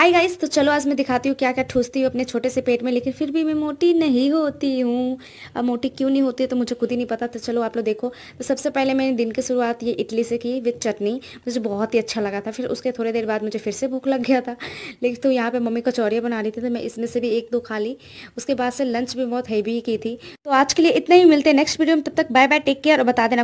hi guys तो चलो आज मैं दिखाती हूँ क्या क्या ठूसती हूँ अपने छोटे से पेट में लेकिन फिर भी मैं मोटी नहीं होती हूँ अब मोटी क्यों नहीं होती है तो मुझे खुद ही नहीं पता तो चलो आप लोग देखो तो सबसे पहले मैंने दिन की शुरुआत ये इडली से की विथ चटनी मुझे बहुत ही अच्छा लगा था फिर उसके थोड़ी देर बाद मुझे फिर से भूख लग गया था लेकिन तो यहाँ पर मम्मी कचौरियाँ बना रही थी तो मैं इसमें से भी एक दो खा ली उसके बाद से लंच भी बहुत हैवी की थी तो आज के लिए इतना ही मिलते हैं नेक्स्ट वीडियो में तब तक बाय बाय टेक केयर और बता देना